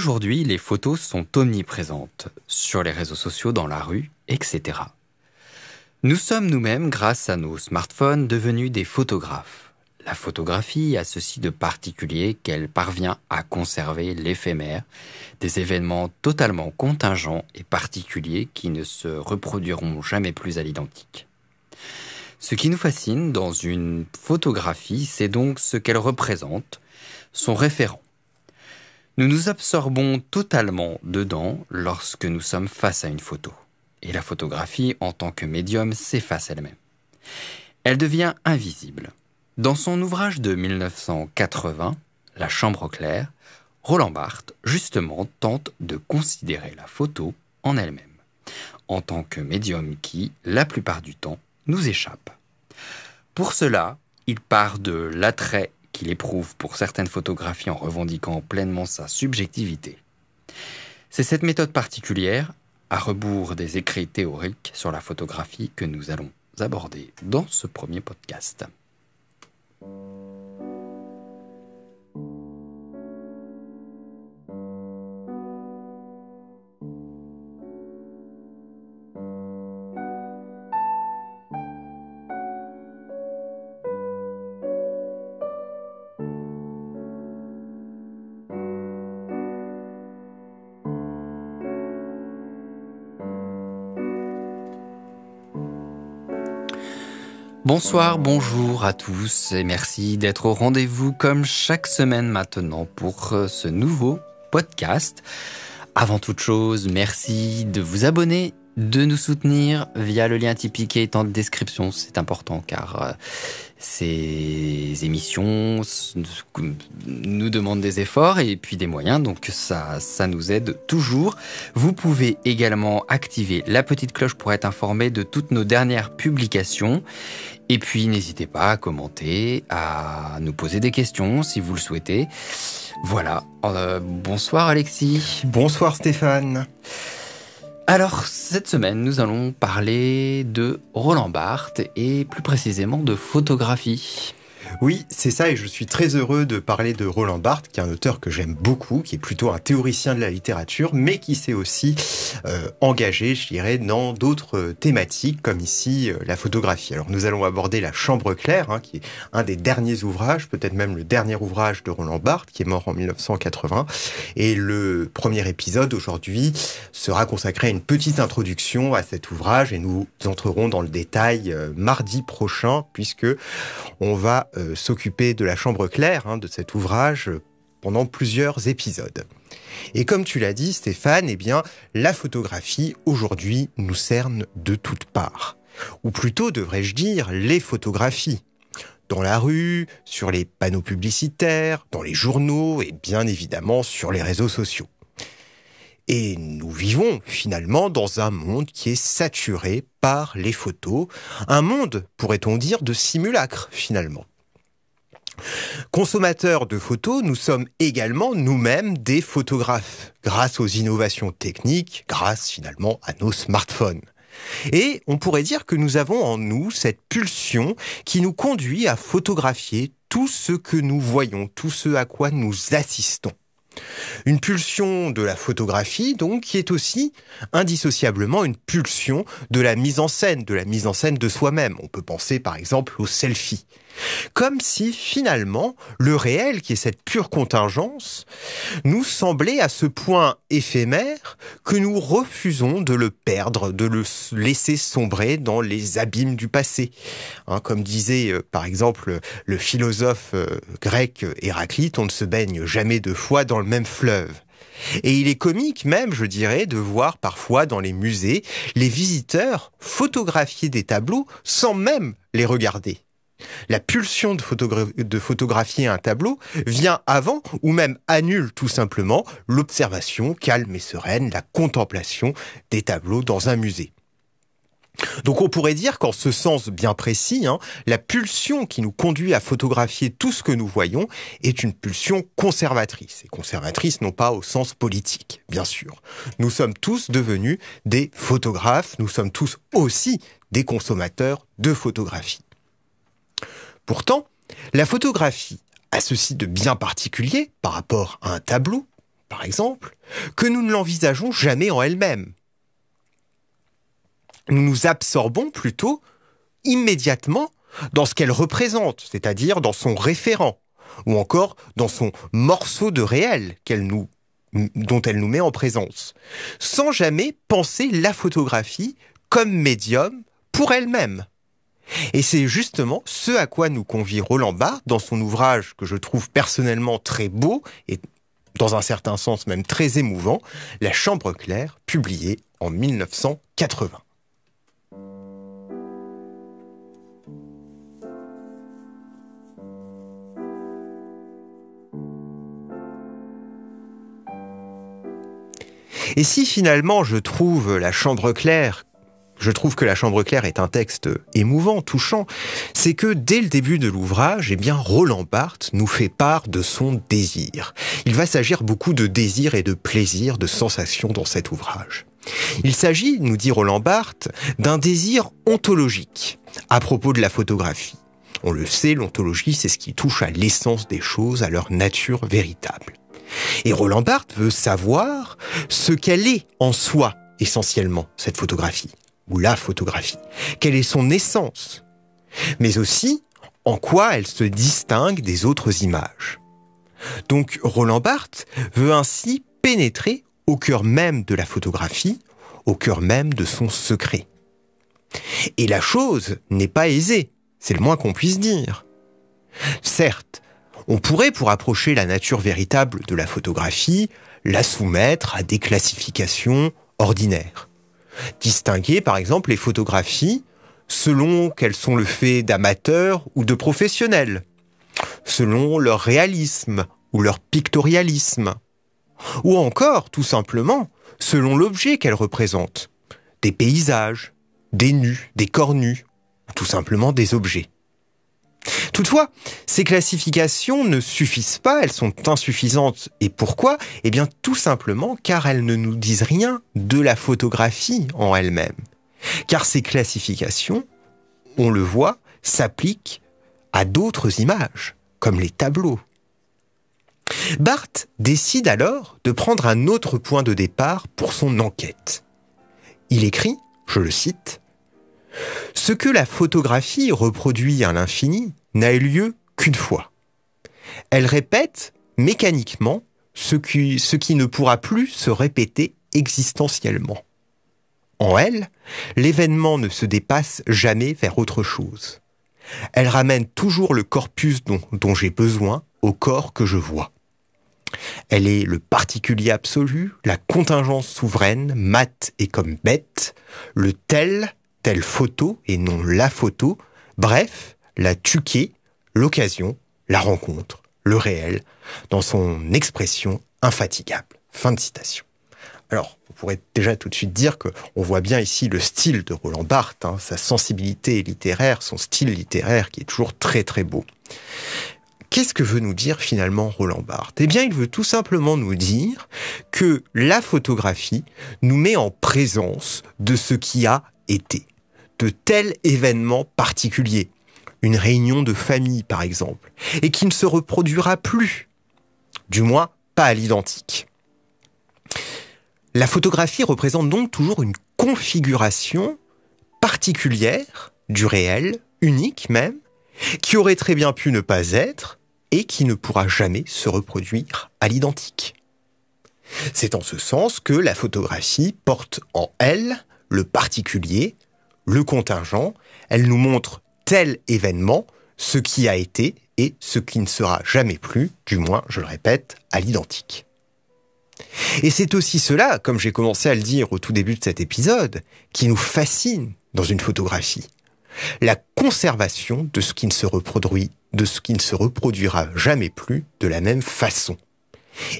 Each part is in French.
Aujourd'hui, les photos sont omniprésentes, sur les réseaux sociaux, dans la rue, etc. Nous sommes nous-mêmes, grâce à nos smartphones, devenus des photographes. La photographie a ceci de particulier qu'elle parvient à conserver l'éphémère, des événements totalement contingents et particuliers qui ne se reproduiront jamais plus à l'identique. Ce qui nous fascine dans une photographie, c'est donc ce qu'elle représente, son référent. Nous nous absorbons totalement dedans lorsque nous sommes face à une photo. Et la photographie, en tant que médium, s'efface elle-même. Elle devient invisible. Dans son ouvrage de 1980, La chambre Claire, Roland Barthes, justement, tente de considérer la photo en elle-même, en tant que médium qui, la plupart du temps, nous échappe. Pour cela, il part de l'attrait qu'il éprouve pour certaines photographies en revendiquant pleinement sa subjectivité. C'est cette méthode particulière, à rebours des écrits théoriques sur la photographie que nous allons aborder dans ce premier podcast. Bonsoir, bonjour à tous et merci d'être au rendez-vous comme chaque semaine maintenant pour euh, ce nouveau podcast. Avant toute chose, merci de vous abonner de nous soutenir via le lien typique qui est en description. C'est important car euh, ces émissions nous demandent des efforts et puis des moyens, donc ça, ça nous aide toujours. Vous pouvez également activer la petite cloche pour être informé de toutes nos dernières publications. Et puis n'hésitez pas à commenter, à nous poser des questions si vous le souhaitez. Voilà. Euh, bonsoir Alexis. Bonsoir Stéphane. Alors, cette semaine, nous allons parler de Roland Barthes et plus précisément de photographie. Oui, c'est ça, et je suis très heureux de parler de Roland Barthes, qui est un auteur que j'aime beaucoup, qui est plutôt un théoricien de la littérature, mais qui s'est aussi euh, engagé, je dirais, dans d'autres euh, thématiques, comme ici euh, la photographie. Alors nous allons aborder La Chambre claire, hein, qui est un des derniers ouvrages, peut-être même le dernier ouvrage de Roland Barthes, qui est mort en 1980. Et le premier épisode aujourd'hui sera consacré à une petite introduction à cet ouvrage, et nous entrerons dans le détail mardi prochain, puisque on va euh, s'occuper de la chambre claire hein, de cet ouvrage euh, pendant plusieurs épisodes. Et comme tu l'as dit, Stéphane, eh bien, la photographie aujourd'hui nous cerne de toutes parts. Ou plutôt, devrais-je dire, les photographies. Dans la rue, sur les panneaux publicitaires, dans les journaux et bien évidemment sur les réseaux sociaux. Et nous vivons finalement dans un monde qui est saturé par les photos, un monde, pourrait-on dire, de simulacres finalement. Consommateurs de photos, nous sommes également nous-mêmes des photographes, grâce aux innovations techniques, grâce finalement à nos smartphones. Et on pourrait dire que nous avons en nous cette pulsion qui nous conduit à photographier tout ce que nous voyons, tout ce à quoi nous assistons. Une pulsion de la photographie, donc, qui est aussi indissociablement une pulsion de la mise en scène, de la mise en scène de soi-même. On peut penser par exemple aux selfies comme si finalement le réel, qui est cette pure contingence, nous semblait à ce point éphémère que nous refusons de le perdre, de le laisser sombrer dans les abîmes du passé. Hein, comme disait euh, par exemple le philosophe euh, grec Héraclite, on ne se baigne jamais deux fois dans le même fleuve. Et il est comique même, je dirais, de voir parfois dans les musées les visiteurs photographier des tableaux sans même les regarder. La pulsion de, photographier un tableau vient avant ou même annule tout simplement l'observation calme et sereine, la contemplation des tableaux dans un musée. Donc on pourrait dire qu'en ce sens bien précis, hein, la pulsion qui nous conduit à photographier tout ce que nous voyons est une pulsion conservatrice. Et conservatrice non pas au sens politique, bien sûr. Nous sommes tous devenus des photographes, nous sommes tous aussi des consommateurs de photographie. Pourtant, la photographie a ceci de bien particulier par rapport à un tableau, par exemple, que nous ne l'envisageons jamais en elle-même. Nous nous absorbons plutôt immédiatement dans ce qu'elle représente, c'est-à-dire dans son référent, ou encore dans son morceau de réel dont elle nous met en présence, sans jamais penser la photographie comme médium pour elle-même. Et c'est justement ce à quoi nous convie Roland Barthes dans son ouvrage que je trouve personnellement très beau et dans un certain sens même très émouvant, La Chambre claire, publié en 1980. Et si finalement je trouve la chambre claire je trouve que La Chambre claire est un texte émouvant, touchant, c'est que dès le début de l'ouvrage, eh bien, Roland Barthes nous fait part de son désir. Il va s'agir beaucoup de désir et de plaisir, de sensations dans cet ouvrage. Il s'agit, nous dit Roland Barthes, d'un désir ontologique à propos de la photographie. On le sait, l'ontologie, c'est ce qui touche à l'essence des choses, à leur nature véritable. Et Roland Barthes veut savoir ce qu'elle est en soi, essentiellement, cette photographie ou la photographie Quelle est son essence Mais aussi, en quoi elle se distingue des autres images Donc Roland Barthes veut ainsi pénétrer au cœur même de la photographie, au cœur même de son secret. Et la chose n'est pas aisée, c'est le moins qu'on puisse dire. Certes, on pourrait, pour approcher la nature véritable de la photographie, la soumettre à des classifications ordinaires. Distinguer par exemple les photographies selon qu'elles sont le fait d'amateurs ou de professionnels, selon leur réalisme ou leur pictorialisme, ou encore tout simplement selon l'objet qu'elles représentent, des paysages, des nus, des corps ou tout simplement des objets. Toutefois, ces classifications ne suffisent pas, elles sont insuffisantes. Et pourquoi Eh bien tout simplement car elles ne nous disent rien de la photographie en elle-même. Car ces classifications, on le voit, s'appliquent à d'autres images, comme les tableaux. Barthes décide alors de prendre un autre point de départ pour son enquête. Il écrit, je le cite, ce que la photographie reproduit à l'infini n'a eu lieu qu'une fois. Elle répète mécaniquement ce qui, ne pourra plus se répéter existentiellement. En elle, l'événement ne se dépasse jamais vers autre chose. Elle ramène toujours le corpus dont, dont j'ai besoin au corps que je vois. Elle est le particulier absolu, la contingence souveraine, mate et comme bête, le tel telle photo et non la photo, bref, la tuquée, l'occasion, la rencontre, le réel, dans son expression infatigable. Fin de citation. Alors, on pourrait déjà tout de suite dire que on voit bien ici le style de Roland Barthes, hein, sa sensibilité littéraire, son style littéraire qui est toujours très très beau. Qu'est-ce que veut nous dire finalement Roland Barthes Eh bien, il veut tout simplement nous dire que la photographie nous met en présence de ce qui a été de événement particulier, une réunion de famille par exemple, et qui ne se reproduira plus, du moins pas à l'identique. La photographie représente donc toujours une configuration particulière du réel, unique même, qui aurait très bien pu ne pas être et qui ne pourra jamais se reproduire à l'identique. C'est en ce sens que la photographie porte en elle le particulier le contingent, elle nous montre tel événement, ce qui a été et ce qui ne sera jamais plus, du moins, je le répète, à l'identique. Et c'est aussi cela, comme j'ai commencé à le dire au tout début de cet épisode, qui nous fascine dans une photographie. La conservation de ce qui ne se reproduit, de ce qui ne se reproduira jamais plus de la même façon.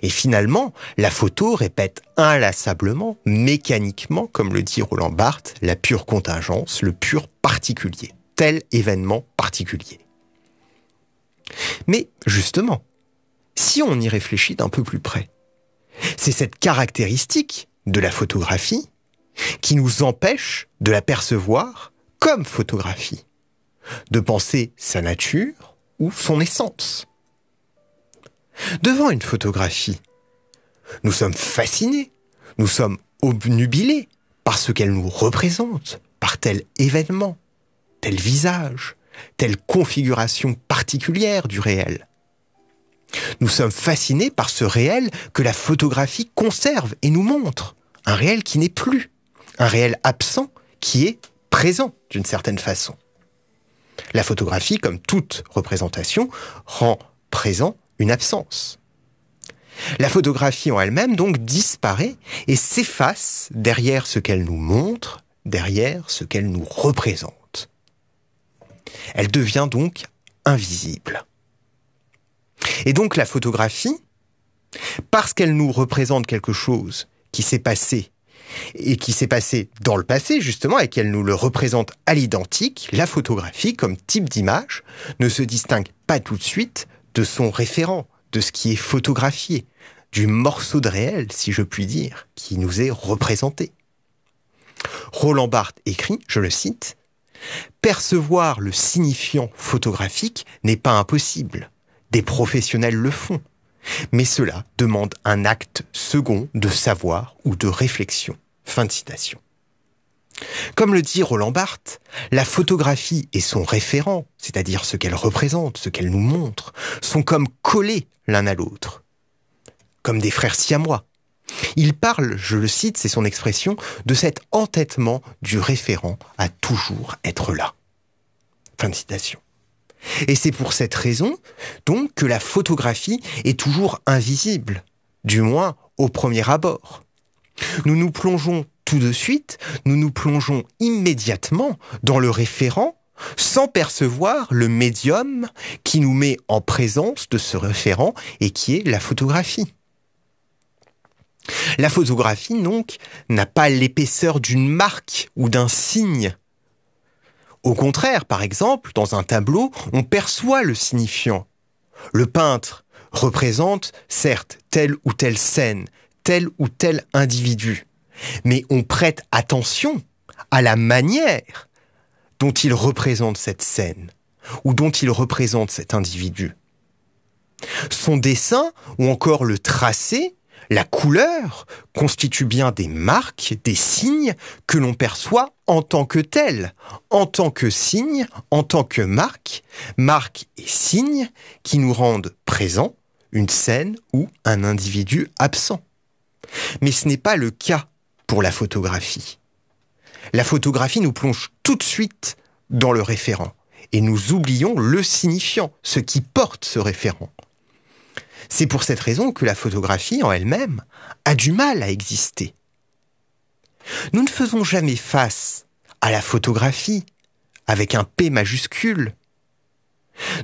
Et finalement, la photo répète inlassablement, mécaniquement, comme le dit Roland Barthes, la pure contingence, le pur particulier, tel événement particulier. Mais justement, si on y réfléchit d'un peu plus près, c'est cette caractéristique de la photographie qui nous empêche de la percevoir comme photographie, de penser sa nature ou son essence devant une photographie. Nous sommes fascinés, nous sommes obnubilés par ce qu'elle nous représente, par tel événement, tel visage, telle configuration particulière du réel. Nous sommes fascinés par ce réel que la photographie conserve et nous montre, un réel qui n'est plus, un réel absent qui est présent d'une certaine façon. La photographie, comme toute représentation, rend présent une absence. La photographie en elle-même donc disparaît et s'efface derrière ce qu'elle nous montre, derrière ce qu'elle nous représente. Elle devient donc invisible. Et donc la photographie, parce qu'elle nous représente quelque chose qui s'est passé et qui s'est passé dans le passé justement et qu'elle nous le représente à l'identique, la photographie comme type d'image ne se distingue pas tout de suite de son référent, de ce qui est photographié, du morceau de réel, si je puis dire, qui nous est représenté. Roland Barthes écrit, je le cite, Percevoir le signifiant photographique n'est pas impossible. Des professionnels le font. Mais cela demande un acte second de savoir ou de réflexion. Fin de citation. Comme le dit Roland Barthes, la photographie et son référent, c'est-à-dire ce qu'elle représente, ce qu'elle nous montre, sont comme collés l'un à l'autre, comme des frères siamois. Il parle, je le cite, c'est son expression, de cet entêtement du référent à toujours être là. Fin de citation. Et c'est pour cette raison, donc, que la photographie est toujours invisible, du moins au premier abord. Nous nous plongeons tout de suite, nous nous plongeons immédiatement dans le référent sans percevoir le médium qui nous met en présence de ce référent et qui est la photographie. La photographie, donc, n'a pas l'épaisseur d'une marque ou d'un signe. Au contraire, par exemple, dans un tableau, on perçoit le signifiant. Le peintre représente, certes, telle ou telle scène, tel ou tel individu mais on prête attention à la manière dont il représente cette scène, ou dont il représente cet individu. Son dessin, ou encore le tracé, la couleur, constituent bien des marques, des signes que l'on perçoit en tant que tel, en tant que signe, en tant que marque, marque et signe qui nous rendent présents une scène ou un individu absent. Mais ce n'est pas le cas pour la photographie. La photographie nous plonge tout de suite dans le référent et nous oublions le signifiant, ce qui porte ce référent. C'est pour cette raison que la photographie en elle-même a du mal à exister. Nous ne faisons jamais face à la photographie avec un P majuscule.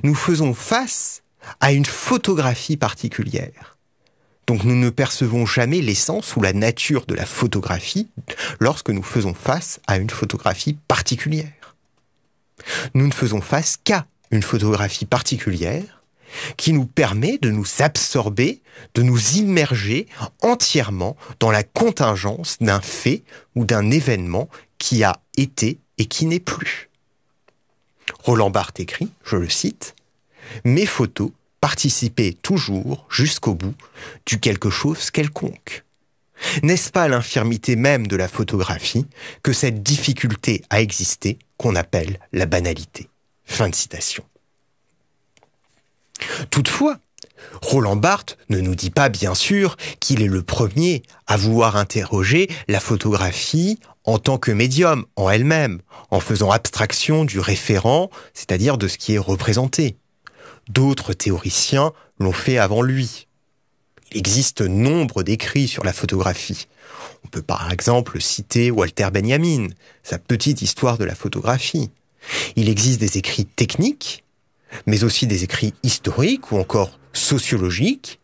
Nous faisons face à une photographie particulière. Donc nous ne percevons jamais l'essence ou la nature de la photographie lorsque nous faisons face à une photographie particulière. Nous ne faisons face qu'à une photographie particulière qui nous permet de nous absorber, de nous immerger entièrement dans la contingence d'un fait ou d'un événement qui a été et qui n'est plus. Roland Barthes écrit, je le cite, Mes photos participer toujours, jusqu'au bout, du quelque chose quelconque. N'est-ce pas l'infirmité même de la photographie que cette difficulté à exister qu'on appelle la banalité Fin de citation. Toutefois, Roland Barthes ne nous dit pas, bien sûr, qu'il est le premier à vouloir interroger la photographie en tant que médium en elle-même, en faisant abstraction du référent, c'est-à-dire de ce qui est représenté. D'autres théoriciens l'ont fait avant lui. Il existe nombre d'écrits sur la photographie. On peut par exemple citer Walter Benjamin, sa petite histoire de la photographie. Il existe des écrits techniques, mais aussi des écrits historiques ou encore sociologiques,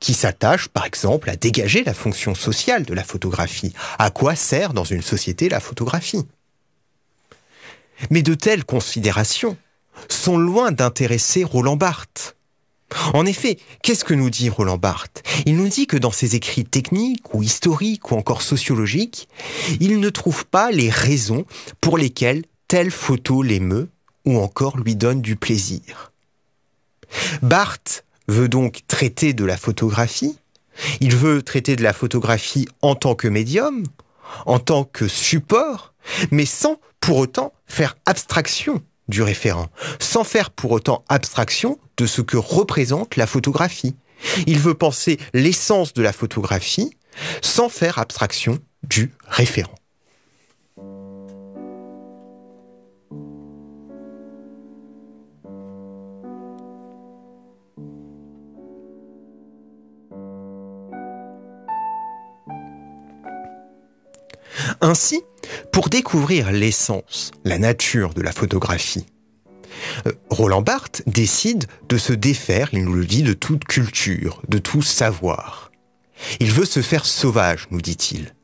qui s'attachent par exemple à dégager la fonction sociale de la photographie. À quoi sert dans une société la photographie Mais de telles considérations sont loin d'intéresser Roland Barthes. En effet, qu'est-ce que nous dit Roland Barthes Il nous dit que dans ses écrits techniques ou historiques ou encore sociologiques, il ne trouve pas les raisons pour lesquelles telle photo l'émeut ou encore lui donne du plaisir. Barthes veut donc traiter de la photographie, il veut traiter de la photographie en tant que médium, en tant que support, mais sans pour autant faire abstraction du référent, sans faire pour autant abstraction de ce que représente la photographie. Il veut penser l'essence de la photographie sans faire abstraction du référent. Ainsi, pour découvrir l'essence, la nature de la photographie. Euh, Roland Barthes décide de se défaire, il nous le dit, de toute culture, de tout savoir. Il veut se faire sauvage, nous dit-il.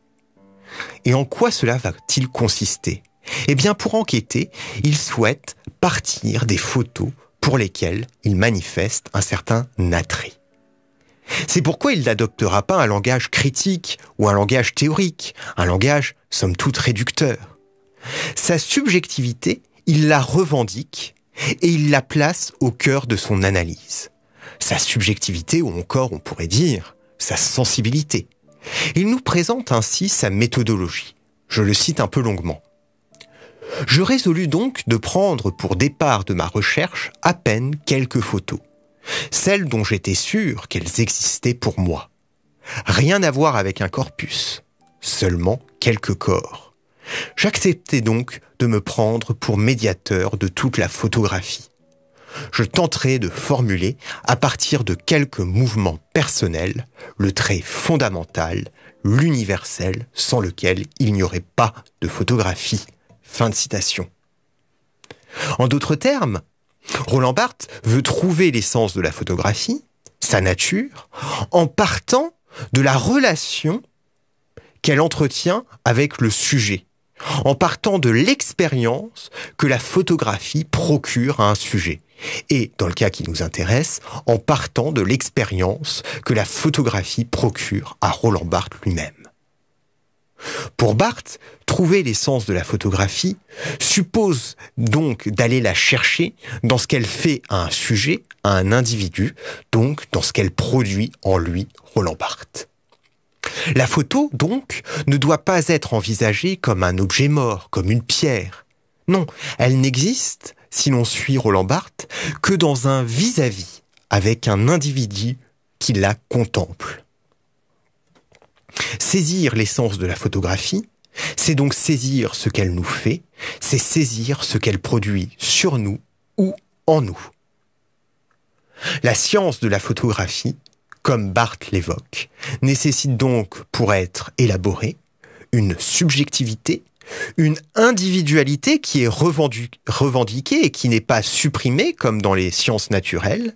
Et en quoi cela va-t-il consister Eh bien, pour enquêter, il souhaite partir des photos pour lesquelles il manifeste un certain attrait. C'est pourquoi il n'adoptera pas un langage critique ou un langage théorique, un langage somme toute réducteur. Sa subjectivité, il la revendique et il la place au cœur de son analyse. Sa subjectivité, ou encore on pourrait dire sa sensibilité. Il nous présente ainsi sa méthodologie. Je le cite un peu longuement. Je résolus donc de prendre pour départ de ma recherche à peine quelques photos celles dont j'étais sûr qu'elles existaient pour moi. Rien à voir avec un corpus, seulement quelques corps. J'acceptais donc de me prendre pour médiateur de toute la photographie. Je tenterai de formuler, à partir de quelques mouvements personnels, le trait fondamental, l'universel, sans lequel il n'y aurait pas de photographie. Fin de citation. En d'autres termes, Roland Barthes veut trouver l'essence de la photographie, sa nature, en partant de la relation qu'elle entretient avec le sujet, en partant de l'expérience que la photographie procure à un sujet, et, dans le cas qui nous intéresse, en partant de l'expérience que la photographie procure à Roland Barthes lui-même. Pour Barthes, trouver l'essence de la photographie suppose donc d'aller la chercher dans ce qu'elle fait à un sujet, à un individu, donc dans ce qu'elle produit en lui, Roland Barthes. La photo, donc, ne doit pas être envisagée comme un objet mort, comme une pierre. Non, elle n'existe, si l'on suit Roland Barthes, que dans un vis-à-vis -vis avec un individu qui la contemple. Saisir l'essence de la photographie, c'est donc saisir ce qu'elle nous fait, c'est saisir ce qu'elle produit sur nous ou en nous. La science de la photographie, comme Barthes l'évoque, nécessite donc, pour être élaborée, une subjectivité, une individualité qui est revendiquée et qui n'est pas supprimée comme dans les sciences naturelles,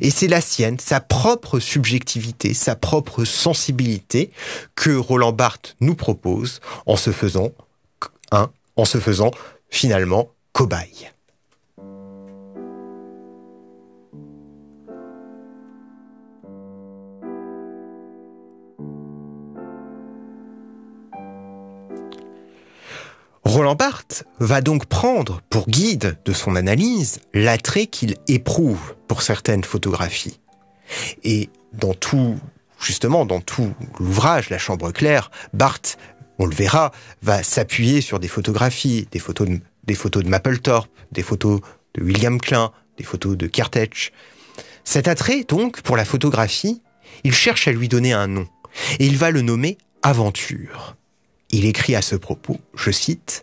et c'est la sienne, sa propre subjectivité, sa propre sensibilité que Roland Barthes nous propose en se faisant, hein, en se faisant finalement cobaye. Roland Barthes va donc prendre pour guide de son analyse l'attrait qu'il éprouve pour certaines photographies. Et dans tout, justement, dans tout l'ouvrage La Chambre claire, Barthes, on le verra, va s'appuyer sur des photographies, des photos de, Mapplethorpe, des photos de William Klein, des photos de Kertetch. Cet attrait, donc, pour la photographie, il cherche à lui donner un nom, et il va le nommer aventure. Il écrit à ce propos, je cite,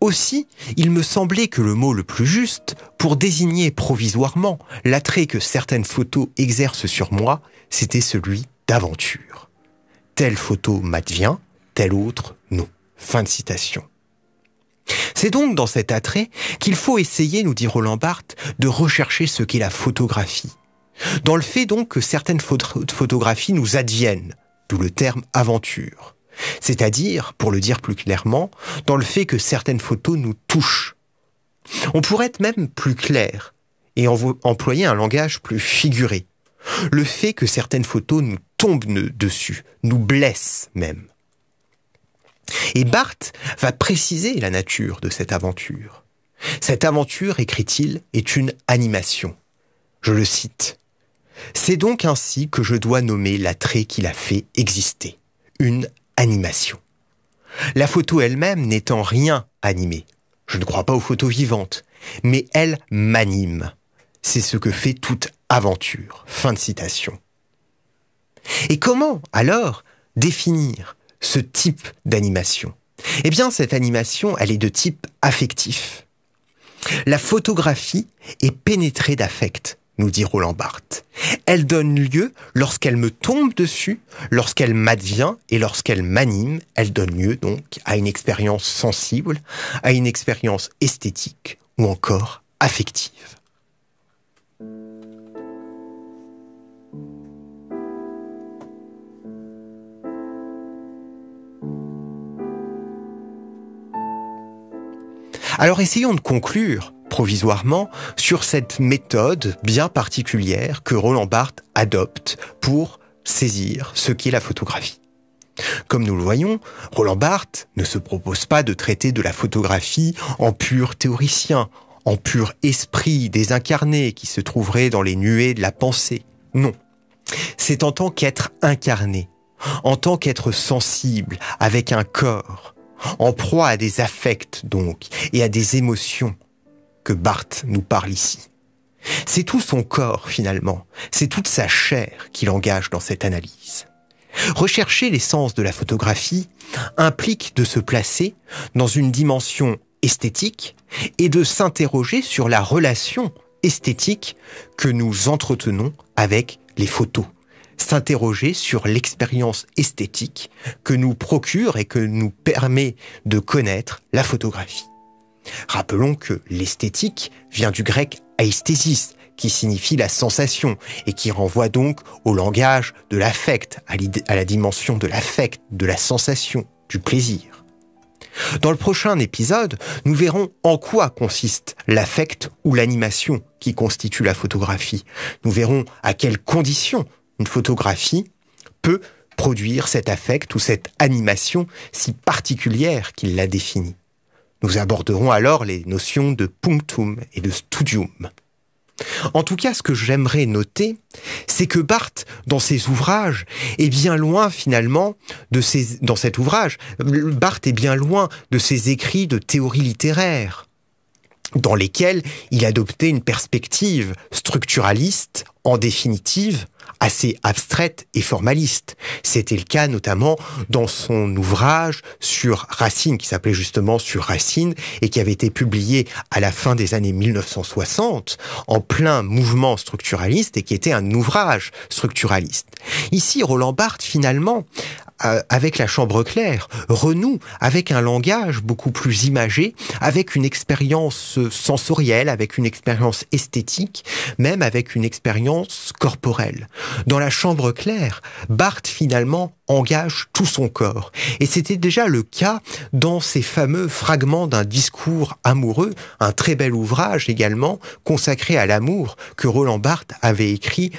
aussi, il me semblait que le mot le plus juste pour désigner provisoirement l'attrait que certaines photos exercent sur moi, c'était celui d'aventure. Telle photo m'advient, telle autre non. Fin de citation. C'est donc dans cet attrait qu'il faut essayer, nous dit Roland Barthes, de rechercher ce qu'est la photographie. Dans le fait donc que certaines photographies nous adviennent, d'où le terme aventure. C'est-à-dire, pour le dire plus clairement, dans le fait que certaines photos nous touchent. On pourrait être même plus clair et employer un langage plus figuré. Le fait que certaines photos nous tombent dessus, nous blessent même. Et Barthes va préciser la nature de cette aventure. Cette aventure, écrit-il, est une animation. Je le cite. C'est donc ainsi que je dois nommer l'attrait qui l'a fait exister, une animation. La photo elle-même n'étant rien animée. Je ne crois pas aux photos vivantes, mais elle m'anime. C'est ce que fait toute aventure. Fin de citation. Et comment, alors, définir ce type d'animation Eh bien, cette animation, elle est de type affectif. La photographie est pénétrée d'affect, nous dit Roland Barthes. Elle donne lieu lorsqu'elle me tombe dessus, lorsqu'elle m'advient et lorsqu'elle m'anime. Elle donne lieu donc à une expérience sensible, à une expérience esthétique ou encore affective. Alors essayons de conclure provisoirement sur cette méthode bien particulière que Roland Barthes adopte pour saisir ce qu'est la photographie. Comme nous le voyons, Roland Barthes ne se propose pas de traiter de la photographie en pur théoricien, en pur esprit désincarné qui se trouverait dans les nuées de la pensée. Non. C'est en tant qu'être incarné, en tant qu'être sensible, avec un corps, en proie à des affects donc, et à des émotions que Barthes nous parle ici. C'est tout son corps finalement, c'est toute sa chair qu'il engage dans cette analyse. Rechercher l'essence de la photographie implique de se placer dans une dimension esthétique et de s'interroger sur la relation esthétique que nous entretenons avec les photos s'interroger sur l'expérience esthétique que nous procure et que nous permet de connaître la photographie. Rappelons que l'esthétique vient du grec aesthésis, qui signifie la sensation et qui renvoie donc au langage de l'affect, à, à la dimension de l'affect, de la sensation, du plaisir. Dans le prochain épisode, nous verrons en quoi consiste l'affect ou l'animation qui constitue la photographie. Nous verrons à quelles conditions une photographie peut produire cet affect ou cette animation si particulière qu'il la définit. Nous aborderons alors les notions de punctum et de studium. En tout cas, ce que j'aimerais noter, c'est que Barthes, dans ses ouvrages, est bien loin finalement de ses, dans cet ouvrage, Barthes est bien loin de ses écrits de théorie littéraire, dans lesquels il adoptait une perspective structuraliste, en définitive, assez abstraite et formaliste. C'était le cas notamment dans son ouvrage sur Racine, qui s'appelait justement Sur Racine, et qui avait été publié à la fin des années 1960, en plein mouvement structuraliste, et qui était un ouvrage structuraliste. Ici, Roland Barthes, finalement, avec la chambre claire, renoue avec un langage beaucoup plus imagé, avec une expérience euh, sensorielle, avec une expérience esthétique, même avec une expérience corporelle. Dans la chambre claire, Barthes finalement engage tout son corps. Et c'était déjà le cas dans ces fameux fragments d'un discours amoureux, un très bel ouvrage également consacré à l'amour que Roland Barthes avait écrit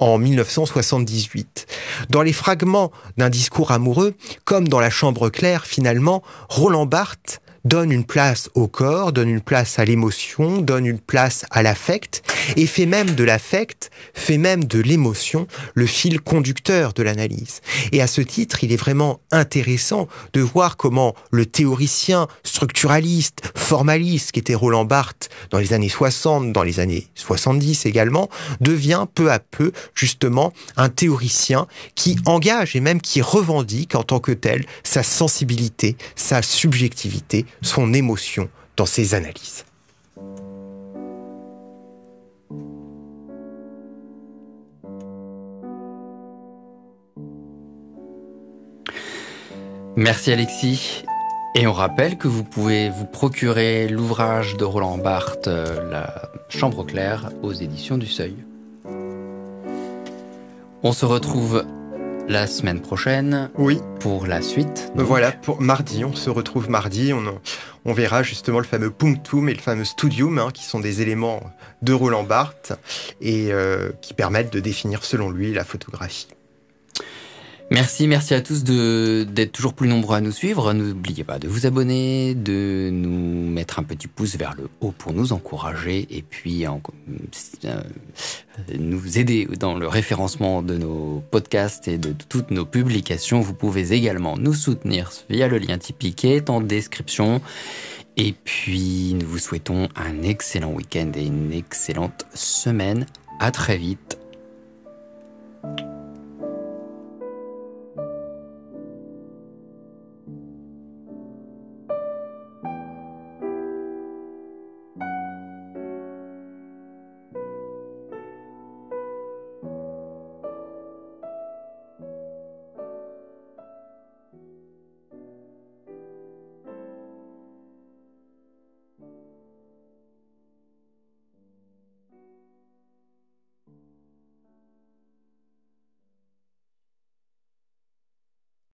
en 1978. Dans les fragments d'un discours amoureux, comme dans La Chambre claire finalement, Roland Barthes donne une place au corps, donne une place à l'émotion, donne une place à l'affect, et fait même de l'affect, fait même de l'émotion le fil conducteur de l'analyse. Et à ce titre, il est vraiment intéressant de voir comment le théoricien structuraliste, formaliste, qui était Roland Barthes dans les années 60, dans les années 70 également, devient peu à peu justement un théoricien qui engage et même qui revendique en tant que tel sa sensibilité, sa subjectivité son émotion dans ses analyses. Merci Alexis. Et on rappelle que vous pouvez vous procurer l'ouvrage de Roland Barthes, euh, La Chambre claire, aux éditions du Seuil. On se retrouve la semaine prochaine. Oui. Pour la suite. Euh, voilà, pour mardi, on se retrouve mardi. On, on verra justement le fameux punctum et le fameux studium, hein, qui sont des éléments de Roland Barthes et euh, qui permettent de définir selon lui la photographie. Merci, merci à tous d'être toujours plus nombreux à nous suivre. N'oubliez pas de vous abonner, de nous mettre un petit pouce vers le haut pour nous encourager et puis euh, euh, nous aider dans le référencement de nos podcasts et de toutes nos publications. Vous pouvez également nous soutenir via le lien Tipeee qui est en description. Et puis, nous vous souhaitons un excellent week-end et une excellente semaine. À très vite.